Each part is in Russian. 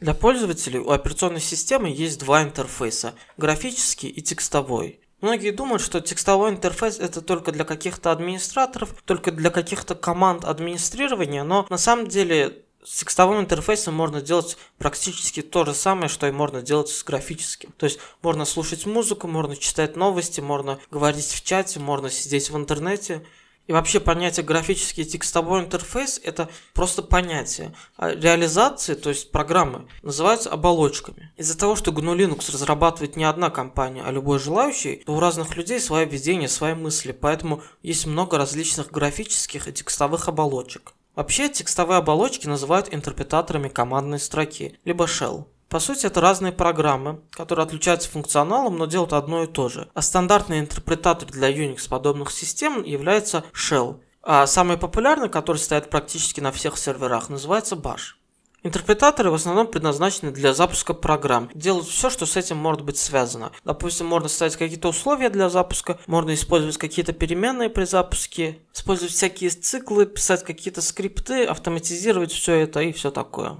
Для пользователей у операционной системы есть два интерфейса – графический и текстовой. Многие думают, что текстовой интерфейс это только для каких-то администраторов, только для каких-то команд администрирования, но на самом деле с текстовым интерфейсом можно делать практически то же самое, что и можно делать с графическим. То есть можно слушать музыку, можно читать новости, можно говорить в чате, можно сидеть в интернете. И вообще понятие графический текстовой интерфейс – это просто понятие. А реализации, то есть программы, называются оболочками. Из-за того, что GNU Linux разрабатывает не одна компания, а любой желающий, то у разных людей свое видение, свои мысли, поэтому есть много различных графических и текстовых оболочек. Вообще, текстовые оболочки называют интерпретаторами командной строки, либо shell. По сути, это разные программы, которые отличаются функционалом, но делают одно и то же. А стандартный интерпретатор для Unix подобных систем является Shell. А самый популярный, который стоит практически на всех серверах, называется Bash. Интерпретаторы в основном предназначены для запуска программ. Делают все, что с этим может быть связано. Допустим, можно ставить какие-то условия для запуска, можно использовать какие-то переменные при запуске, использовать всякие циклы, писать какие-то скрипты, автоматизировать все это и все такое.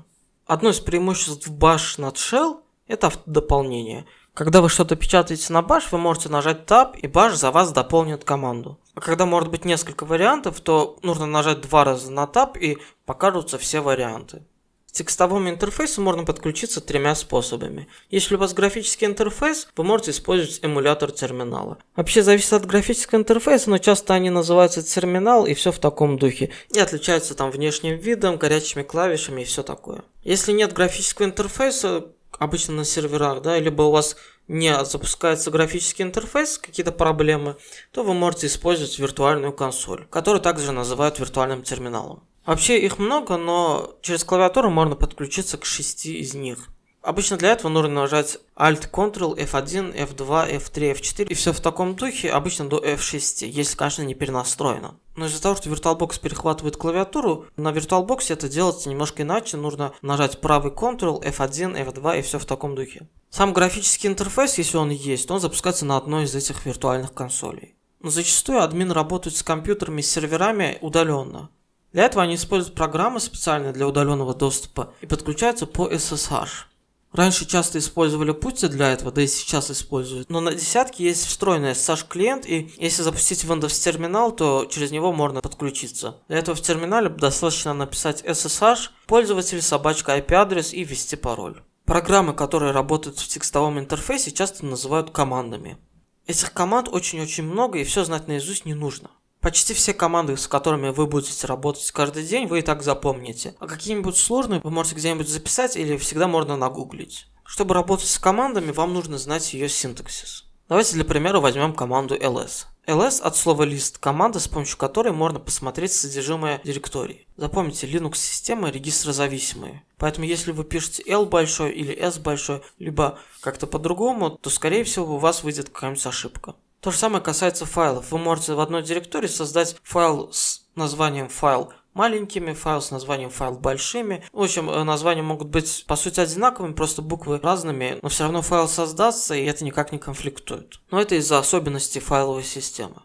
Одно из преимуществ Bash над Shell – это автодополнение. Когда вы что-то печатаете на Bash, вы можете нажать Tab, и Bash за вас дополнит команду. А когда может быть несколько вариантов, то нужно нажать два раза на Tab, и покажутся все варианты текстовому интерфейсу можно подключиться тремя способами. Если у вас графический интерфейс, вы можете использовать эмулятор терминала. Вообще зависит от графического интерфейса, но часто они называются терминал и все в таком духе. И отличаются там внешним видом, горячими клавишами и все такое. Если нет графического интерфейса, обычно на серверах, да, либо у вас не запускается графический интерфейс, какие-то проблемы, то вы можете использовать виртуальную консоль, которую также называют виртуальным терминалом. Вообще их много, но через клавиатуру можно подключиться к шести из них. Обычно для этого нужно нажать Alt, Ctrl, F1, F2, F3, F4 и все в таком духе, обычно до F6, если, конечно, не перенастроено. Но из-за того, что VirtualBox перехватывает клавиатуру, на VirtualBox это делается немножко иначе, нужно нажать правый Ctrl, F1, F2 и все в таком духе. Сам графический интерфейс, если он есть, он запускается на одной из этих виртуальных консолей. Но зачастую админ работает с компьютерами и серверами удаленно. Для этого они используют программы специальные для удаленного доступа и подключаются по SSH. Раньше часто использовали Putty для этого, да и сейчас используют. Но на десятке есть встроенный SSH-клиент, и если запустить Windows терминал, то через него можно подключиться. Для этого в терминале достаточно написать SSH, пользователь, собачка, IP-адрес и ввести пароль. Программы, которые работают в текстовом интерфейсе, часто называют командами. Этих команд очень-очень много, и все знать наизусть не нужно. Почти все команды, с которыми вы будете работать каждый день, вы и так запомните. А какие-нибудь сложные вы можете где-нибудь записать или всегда можно нагуглить. Чтобы работать с командами, вам нужно знать ее синтаксис. Давайте для примера возьмем команду ls. ls от слова list – команда, с помощью которой можно посмотреть содержимое директории. Запомните, Linux-системы регистрозависимые. Поэтому если вы пишете L большой или S большой, либо как-то по-другому, то скорее всего у вас выйдет какая-нибудь ошибка. То же самое касается файлов. Вы можете в одной директории создать файл с названием файл маленькими, файл с названием файл большими. В общем, э, названия могут быть по сути одинаковыми, просто буквы разными, но все равно файл создастся и это никак не конфликтует. Но это из-за особенностей файловой системы.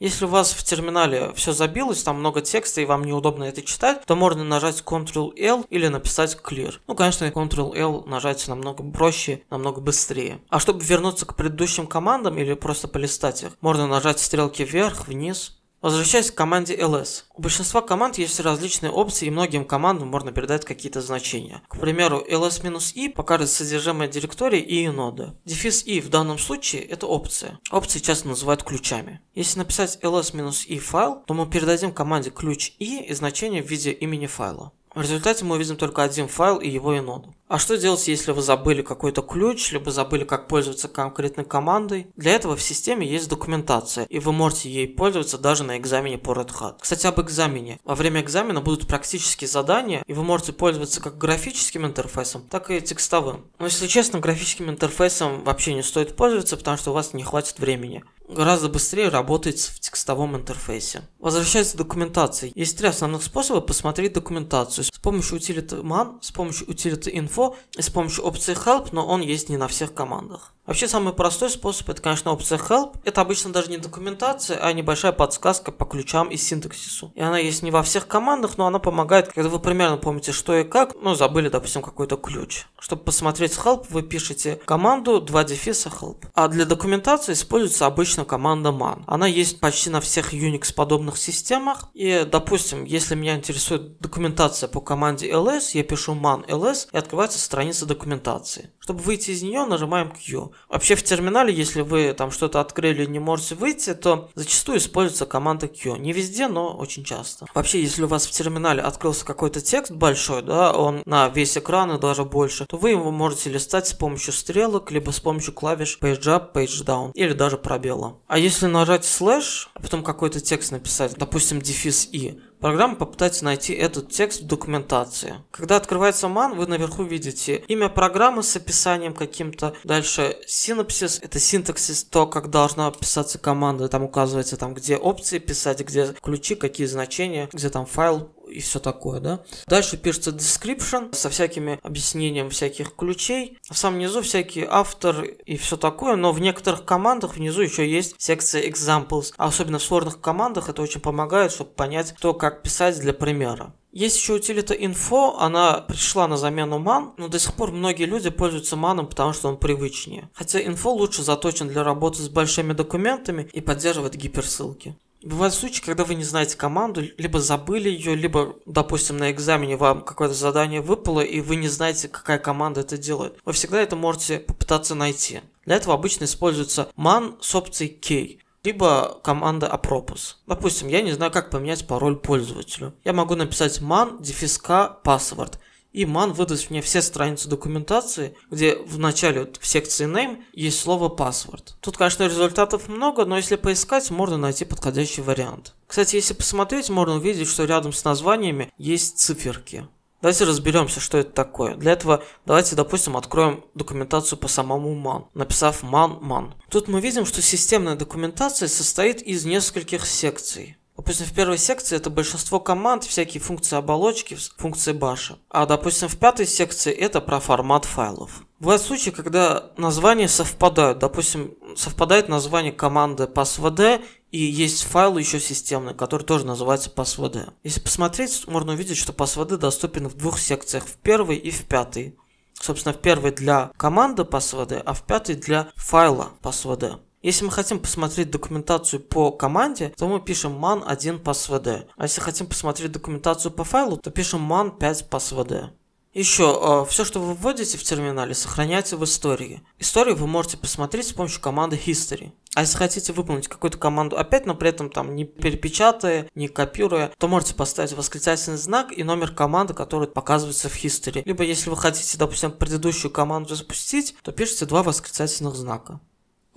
Если у вас в терминале все забилось, там много текста и вам неудобно это читать, то можно нажать Ctrl-L или написать Clear. Ну, конечно, Ctrl-L нажать намного проще, намного быстрее. А чтобы вернуться к предыдущим командам или просто полистать их, можно нажать стрелки вверх, вниз, Возвращаясь к команде ls. У большинства команд есть различные опции, и многим командам можно передать какие-то значения. К примеру, ls-i покажет содержимое директории и ноды. Дефис i в данном случае это опция. Опции часто называют ключами. Если написать ls-i файл, то мы передадим команде ключ i и значение в виде имени файла. В результате мы видим только один файл и его иноду. А что делать, если вы забыли какой-то ключ, либо забыли, как пользоваться конкретной командой? Для этого в системе есть документация, и вы можете ей пользоваться даже на экзамене по Red Hat. Кстати, об экзамене. Во время экзамена будут практические задания, и вы можете пользоваться как графическим интерфейсом, так и текстовым. Но если честно, графическим интерфейсом вообще не стоит пользоваться, потому что у вас не хватит времени гораздо быстрее работает в текстовом интерфейсе. Возвращаясь к документации. Есть три основных способа посмотреть документацию. С помощью утилиты man, с помощью утилиты info и с помощью опции help, но он есть не на всех командах. Вообще самый простой способ это, конечно, опция help. Это обычно даже не документация, а небольшая подсказка по ключам и синтаксису. И она есть не во всех командах, но она помогает, когда вы примерно помните что и как, но ну, забыли, допустим, какой-то ключ. Чтобы посмотреть help, вы пишете команду 2 дефиса help. А для документации используется обычно допустим, команда man. Она есть почти на всех Unix-подобных системах. И, допустим, если меня интересует документация по команде ls, я пишу man ls и открывается страница документации. Чтобы выйти из нее, нажимаем Q. Вообще в терминале, если вы там что-то открыли и не можете выйти, то зачастую используется команда Q. Не везде, но очень часто. Вообще, если у вас в терминале открылся какой-то текст большой, да, он на весь экран и даже больше, то вы его можете листать с помощью стрелок, либо с помощью клавиш page up, page down или даже пробела было. А если нажать слэш, а потом какой-то текст написать, допустим, дефис и, Программа попытается найти этот текст в документации. Когда открывается MAN, вы наверху видите имя программы с описанием каким-то. Дальше синапсис, это синтаксис, то, как должна писаться команда. Там указывается, там, где опции писать, где ключи, какие значения, где там файл и все такое, да. Дальше пишется description со всякими объяснением всяких ключей. В самом низу всякий автор и все такое, но в некоторых командах внизу еще есть секция examples. А особенно в сложных командах это очень помогает, чтобы понять, кто как писать для примера. Есть еще утилита info, она пришла на замену man, но до сих пор многие люди пользуются маном, потому что он привычнее. Хотя info лучше заточен для работы с большими документами и поддерживает гиперссылки. Бывают случаи, когда вы не знаете команду, либо забыли ее, либо, допустим, на экзамене вам какое-то задание выпало, и вы не знаете, какая команда это делает. Вы всегда это можете попытаться найти. Для этого обычно используется man с опцией k, либо команда apropos. Допустим, я не знаю, как поменять пароль пользователю. Я могу написать man дефиска password и ман выдаст мне все страницы документации, где в начале вот, в секции name есть слово password. Тут, конечно, результатов много, но если поискать, можно найти подходящий вариант. Кстати, если посмотреть, можно увидеть, что рядом с названиями есть циферки. Давайте разберемся, что это такое. Для этого давайте, допустим, откроем документацию по самому man, написав man man. Тут мы видим, что системная документация состоит из нескольких секций. Допустим, в первой секции это большинство команд, всякие функции оболочки, функции баша. А, допустим, в пятой секции это про формат файлов. Бывают случаи, когда названия совпадают. Допустим, совпадает название команды passwd и есть файл еще системный, который тоже называется passwd. Если посмотреть, можно увидеть, что passwd доступен в двух секциях, в первой и в пятой. Собственно, в первой для команды passwd, а в пятой для файла passwd. Если мы хотим посмотреть документацию по команде, то мы пишем man 1 passwd. А если хотим посмотреть документацию по файлу, то пишем man 5 passwd. Еще, э, все, что вы вводите в терминале, сохраняйте в истории. Историю вы можете посмотреть с помощью команды history. А если хотите выполнить какую-то команду опять, но при этом там не перепечатая, не копируя, то можете поставить восклицательный знак и номер команды, который показывается в history. Либо если вы хотите, допустим, предыдущую команду запустить, то пишите два восклицательных знака.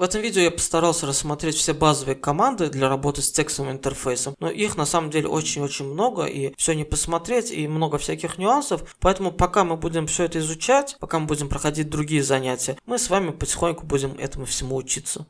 В этом видео я постарался рассмотреть все базовые команды для работы с текстовым интерфейсом, но их на самом деле очень-очень много и все не посмотреть и много всяких нюансов, поэтому пока мы будем все это изучать, пока мы будем проходить другие занятия, мы с вами потихоньку будем этому всему учиться.